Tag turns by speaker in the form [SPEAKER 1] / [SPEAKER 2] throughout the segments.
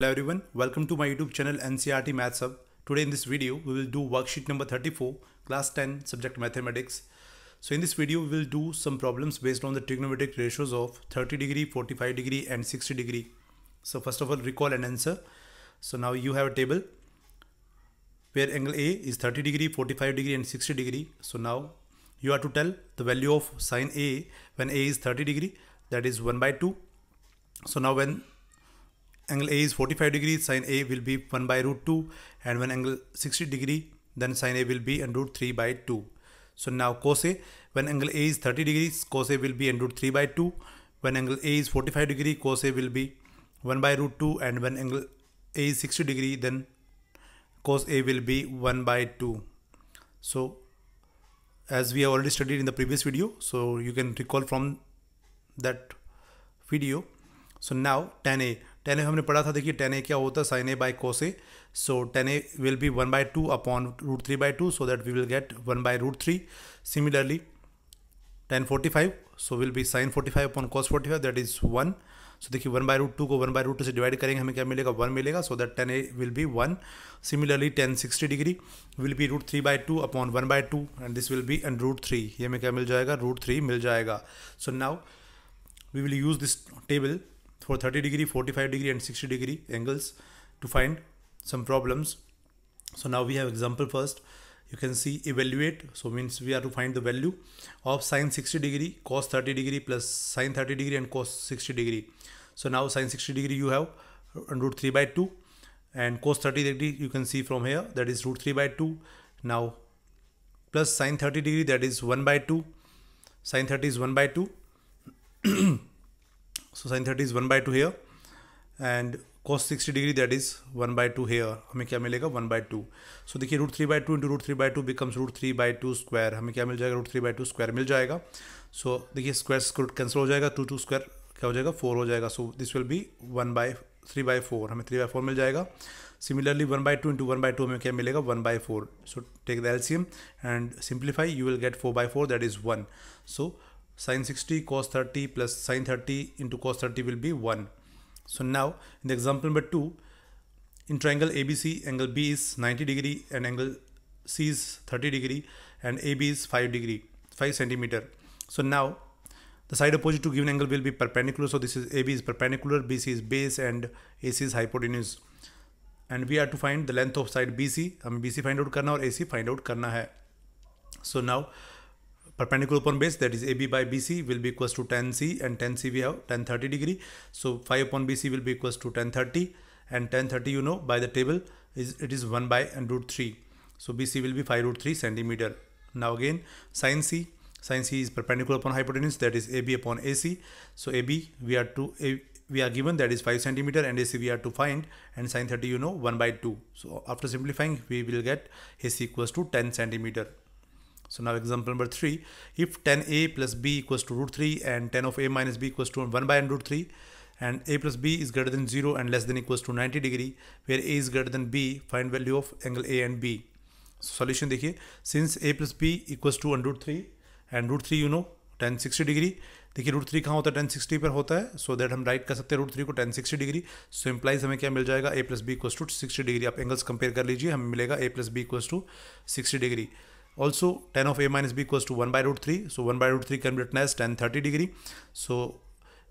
[SPEAKER 1] Hello everyone, welcome to my YouTube channel NCRT Maths Hub. Today in this video, we will do worksheet number 34, class 10, subject mathematics. So in this video, we will do some problems based on the trigonometric ratios of 30 degree, 45 degree and 60 degree. So first of all, recall and answer. So now you have a table where angle A is 30 degree, 45 degree and 60 degree. So now you are to tell the value of sine A when A is 30 degree, that is 1 by 2. So now when angle A is 45 degrees, sine A will be 1 by root 2 and when angle 60 degree then sine A will be under root 3 by 2. So now cos A, when angle A is 30 degrees, cos A will be under root 3 by 2. When angle A is 45 degree, cos A will be 1 by root 2 and when angle A is 60 degree then cos A will be 1 by 2. So as we have already studied in the previous video, so you can recall from that video. So now tan A tan A हमने पढ़ा था देखिए tan A क्या होता है sine A by cos A so tan A will be one by two upon root three by two so that we will get one by root three similarly tan forty five so will be sine forty five upon cos forty five that is one so देखिए one by root two को one by root two से divide करेंगे हमें क्या मिलेगा one मिलेगा so that tan A will be one similarly tan sixty degree will be root three by two upon one by two and this will be and root three ये हमें क्या मिल जाएगा रूट थ्री मिल जाएगा so now we will use this table for 30 degree, 45 degree and 60 degree angles to find some problems. So now we have example first. You can see evaluate. So means we are to find the value of sine 60 degree, cos 30 degree plus sine 30 degree and cos 60 degree. So now sine 60 degree you have uh, root 3 by 2 and cos 30 degree you can see from here that is root 3 by 2. Now plus sine 30 degree that is 1 by 2. Sine 30 is 1 by 2. So sine thirty is one by two here and cos sixty degree that is one by two here हमें क्या मिलेगा one by two so देखिए root three by two into root three by two becomes root three by two square हमें क्या मिल जाएगा root three by two square मिल जाएगा सो देखिए स्क्वायर स्क्रूट कैंसिल हो जाएगा टू टू स्क्वायर क्या हो जाएगा फोर हो जाएगा so this will be one by three by four हमें थ्री बाई फोर मिल जाएगा similarly one by two into one by two हमें क्या मिलेगा one by four so take the LCM and simplify you will get four by four that is one so sin 60 cos 30 plus sin 30 into cos 30 will be 1. So now in the example number 2, in triangle ABC, angle B is 90 degree and angle C is 30 degree and AB is 5 degree, 5 centimeter. So now the side opposite to given angle will be perpendicular. So this is AB is perpendicular, BC is base and AC is hypotenuse. And we are to find the length of side BC. I mean BC find out karna करना और find out karna out करना है perpendicular upon base that is AB by BC will be equals to tan C and tan C we have 10 30 degree. So 5 upon BC will be equals to 10 30 and 10 30 you know by the table is it is 1 by and root 3. So BC will be 5 root 3 centimeter. Now again sine C sine C is perpendicular upon hypotenuse that is AB upon AC. So AB we are to A, we are given that is 5 centimeter and AC we are to find and sine 30 you know 1 by 2. So after simplifying we will get AC equals to 10 centimeter. So now example number if if 10a plus b equals to root 3 and 10 of a minus b equals to 1 by root 3 and a plus b is greater than 0 and less than equals to 90 degree where a is greater than b, find value of angle a and b. Solution देखिए since a plus b equals to one root three and root three you know tan sixty degree देखिए root three कहाँ होता है tan sixty पर होता है so so that हम write कर सकते हैं रूट थ्री को tan sixty degree so implies हमें क्या मिल जाएगा a plus b equals to sixty degree आप एंगल्स कंपेयर कर लीजिए हमें मिलेगा a plus b equals to sixty degree Also 10 of a minus b equals to 1 by root 3. So 1 by root 3 can be written as tan 30 degree. So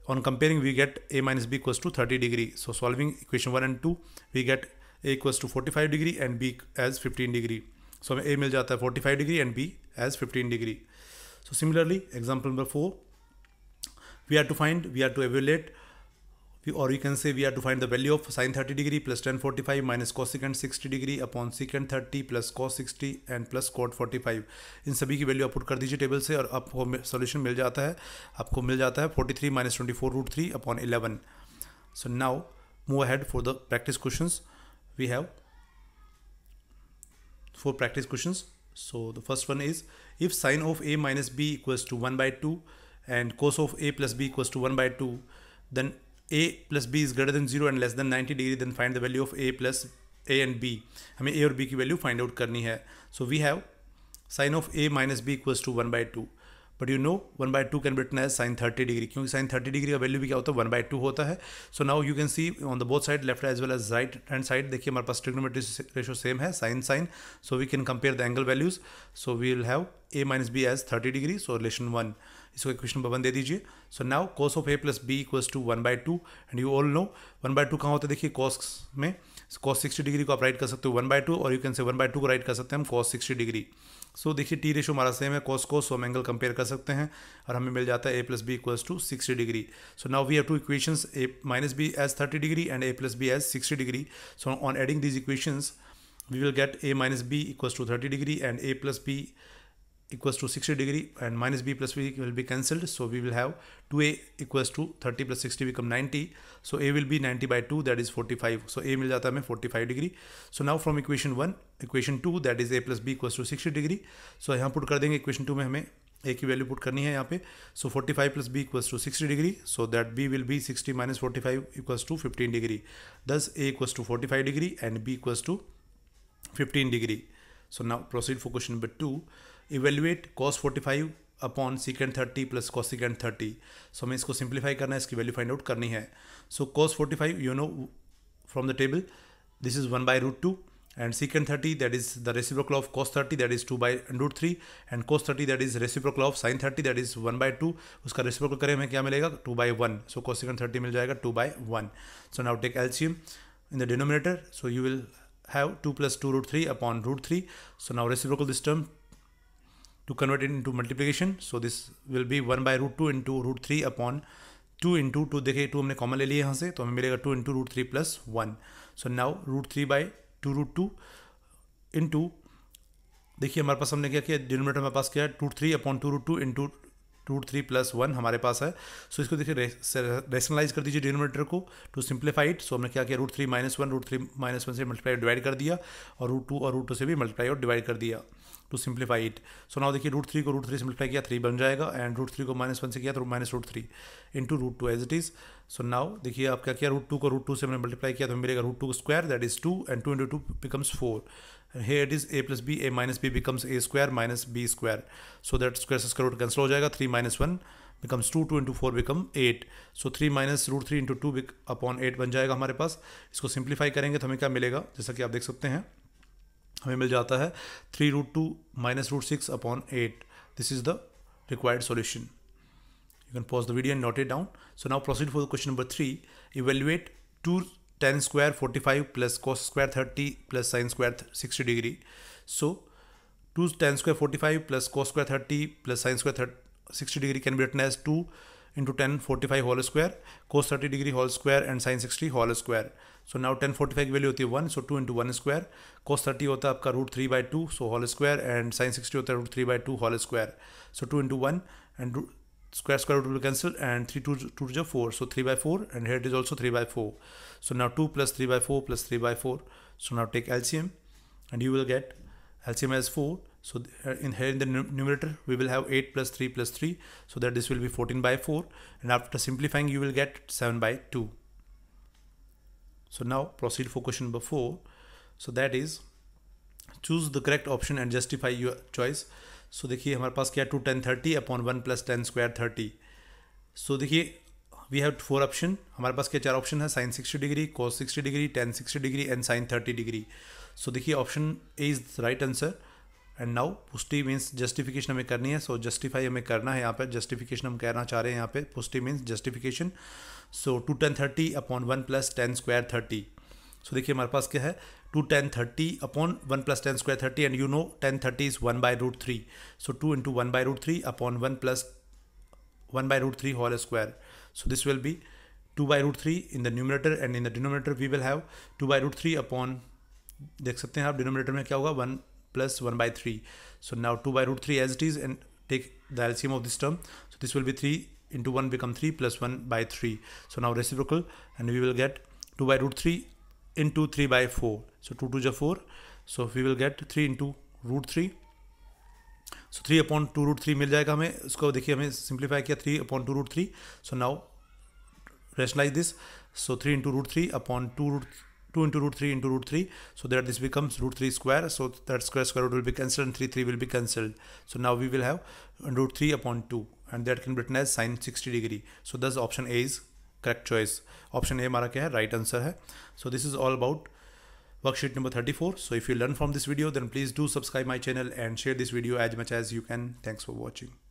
[SPEAKER 1] on comparing we get a minus b equals to 30 degree. So solving equation 1 and 2 we get a equals to 45 degree and b as 15 degree. So a mil jata 45 degree and b as 15 degree. So similarly, example number four, we have to find, we have to evaluate. or you can say we are to find the value of sine 30 degree plus 1045 minus cosecant 60 degree upon secant 30 plus cos 60 and plus cot 45 इन सभी की value आप put कर दीजिए table से और आपको solution मिल जाता है आपको मिल जाता है 43 three minus twenty four root three upon eleven so now move ahead for the practice question we have four practice question so the first one is if sine of a minus b equals to 1 by 2 and cos of a plus b equals to 1 by 2 then a plus b is greater than zero and less than ninety degree then find the value of a plus a and b हमें a और B की value find out करनी है so we have sine of a minus b equals to one by two but you know one by two can be written as sine thirty degree क्योंकि sine thirty degree का value भी क्या होता है one by two होता है so now you can see on the both side left as well as right hand side देखिए हमारे पास ट्रिग्नोमेट्री रेशो सेम है sine sign so we can compare the angle values so we will have a minus b as thirty degree so relation one इसको equation one दे दीजिए so now cos of a plus b equals to one by two and you all know one by two कहाँ होता है देखिए cos में cos sixty degree को आप राइट कर सकते हो वन बाय टू और you can say one by two को राइट कर सकते हैं हम कॉस सिक्सटी डिग्री सो देखिए टी रेशो हमारा सेम है कॉस कॉस हम एंगल कंपेयर कर सकते हैं और हमें मिल जाता है a plus b equals to sixty degree so now we have two equations a minus b as thirty degree and a plus b as sixty degree so on adding these equations we will get a minus b equals to thirty degree and a plus b equals to 60 degree and minus b plus b will be cancelled so we will have 2a equals to 30 plus 60 become 90 so a will be 90 by 2 that is 45 so a mil jata है 45 degree so now from equation 1 equation 2 that is a plus b equals to 60 degree so यहाँ put kar denge equation 2 mein हमें a ki value put karni hai yahan pe so 45 plus b equals to 60 degree so that b will be 60 minus 45 equals to 15 degree thus a equals to 45 degree and b equals to 15 degree so now proceed for question number 2 evaluate cos five upon secant thirty plus cosecant thirty so हमें इसको simplify करना है इसकी value find out करनी है so cos five you know from the table this is one by root two and secant thirty that is the reciprocal of cos thirty that is two by root three and cos thirty that is reciprocal of sine thirty that is one by two उसका reciprocal करें हमें क्या मिलेगा two by one so cosecant thirty मिल जाएगा two by one so now take एल्शियम in the denominator so you will have two plus two root three upon root three so now reciprocal this term to convert it into multiplication so this will be one by root two into root three upon two into two देखिए two हमने common ले लिए यहाँ से तो हमें मिलेगा two into root three plus one so now root three by two root two into देखिए हमारे पास हमने क्या किया डिनोमीटर हमारे पास क्या है two three upon two root two into two three plus one हमारे पास है सो so, इसको देखिए रेशनलाइज कर दीजिए डिनोमीटर को टू सिंप्लीफाई इट सो हमने क्या किया root three minus one root three minus one से मल्टीप्लाई डिवाइड कर दिया और रूट टू और रूट टू से भी मल्टीप्लाई और डिवाइड कर दिया to simplify it so now देखिए रूट थ्री को रूट थ्री सिंप्लीफाई किया थ्री बन जाएगा एंड रूट थ्री को माइनस वन से किया तो minus root three into root two as it is so now देखिए आप क्या किया रूट टू को रूट टू से मैंने मल्टीप्लाई किया तो मिलेगा root two square that is two and two into two becomes four है it is a plus b a minus b becomes a square minus b square so that square से square cancel हो जाएगा three minus one becomes two two into four become eight so three minus root three into two upon eight बन जाएगा हमारे पास इसको simplify करेंगे तो हमें क्या मिलेगा जैसा कि आप देख सकते हैं हमें मिल जाता है three root two minus root six upon eight this is the required solution you can pause the video and note it down so now proceed for the question number three evaluate two tan square forty five plus cos square thirty plus sine square sixty degree so two tan square forty five plus cos square thirty plus sine square sixty degree can be written as two into 1045 whole square cos 30 degree whole square and sin 60 whole square so now tan forty five की वैल्यू होती है one so two into one square cos thirty होता है आपका root three by two so whole square and sine sixty होता है root three by two whole square so two into one and square square root will cancel and 3 2 2 is 4 so 3 by 4 and here it is also 3 by 4 so now 2 plus 3 by 4 plus 3 by 4 so now take LCM and you will get LCM as 4 So uh, in here in the numerator, we will have 8 plus 3 plus 3. So that this will be 14 by 4. And after simplifying, you will get 7 by 2. So now proceed for question number 4. So that is choose the correct option and justify your choice. So देखिए हमारे पास क्या two upon 1 plus 10 square 30. So square thirty so देखिए we have four option हमारे पास क्या चार option है sine sixty degree cos sixty degree tan sixty degree and sine thirty degree so देखिए ऑप्शन ए एंड नाउ पुष्टि means justification हमें करनी है सो so, जस्टिफाई हमें करना है यहाँ पर जस्टिफिकेशन हम कहना चाह रहे हैं यहाँ पे पुष्टि means justification so two tan thirty upon one plus tan square thirty so देखिए हमारे पास क्या है two tan thirty upon one plus tan square thirty and you know tan thirty is one by root three so two into one by root three upon one plus one by root three whole square so this will be two by root three in the numerator and in the denominator we will have two by root three upon देख सकते हैं आप denominator में क्या होगा one plus 1 by 3. So now 2 by root 3 as it is and take the LCM of this term. So this will be 3 into 1 become 3 plus 1 by 3. So now reciprocal and we will get 2 by root 3 into 3 by 4. So 2 to the 4. So we will get 3 into root 3. So three upon two root three मिल जाएगा हमें उसको देखिए हमें simplify किया three upon two root three so now rationalize this so three into root three upon two root 2 into root 3 into root 3 so that this becomes root 3 square so that square square root will be cancelled and 3 3 will be cancelled so now we will have root 3 upon 2 and that can be written as sine 60 degree so thus option a is correct choice option a mara क्या right answer hai. so this is all about worksheet number 34 so if you learn from this video then please do subscribe my channel and share this video as much as you can thanks for watching